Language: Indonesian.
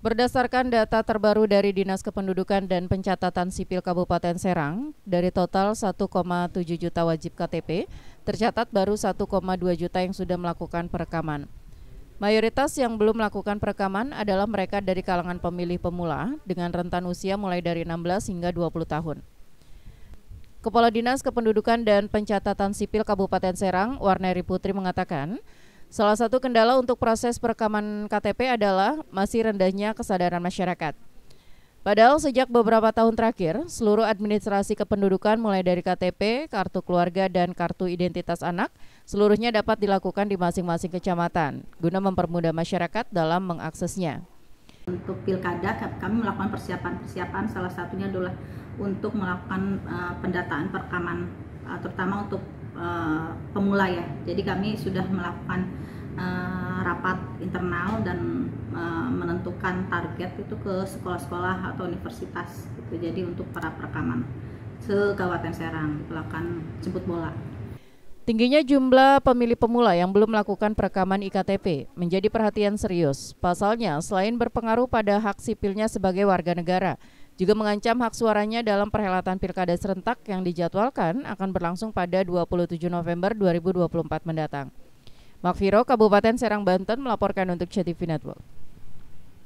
Berdasarkan data terbaru dari Dinas Kependudukan dan Pencatatan Sipil Kabupaten Serang, dari total 1,7 juta wajib KTP, tercatat baru 1,2 juta yang sudah melakukan perekaman. Mayoritas yang belum melakukan perekaman adalah mereka dari kalangan pemilih pemula dengan rentan usia mulai dari 16 hingga 20 tahun. Kepala Dinas Kependudukan dan Pencatatan Sipil Kabupaten Serang, Warneri Putri mengatakan, Salah satu kendala untuk proses perekaman KTP adalah masih rendahnya kesadaran masyarakat. Padahal sejak beberapa tahun terakhir, seluruh administrasi kependudukan mulai dari KTP, kartu keluarga, dan kartu identitas anak seluruhnya dapat dilakukan di masing-masing kecamatan guna mempermudah masyarakat dalam mengaksesnya. Untuk pilkada kami melakukan persiapan-persiapan salah satunya adalah untuk melakukan eh, pendataan perekaman eh, terutama untuk Eh, pemula ya. Jadi kami sudah melakukan uh, rapat internal dan uh, menentukan target itu ke sekolah-sekolah atau universitas. Gitu. Jadi untuk para perekaman se Kabupaten Serang melakukan gitu jemput bola. Tingginya jumlah pemilih pemula yang belum melakukan perekaman IKTP menjadi perhatian serius. Pasalnya, selain berpengaruh pada hak sipilnya sebagai warga negara, juga mengancam hak suaranya dalam perhelatan pilkada serentak yang dijadwalkan akan berlangsung pada 27 November 2024 mendatang. Makviro, Kabupaten Serang, Banten melaporkan untuk CTV Network.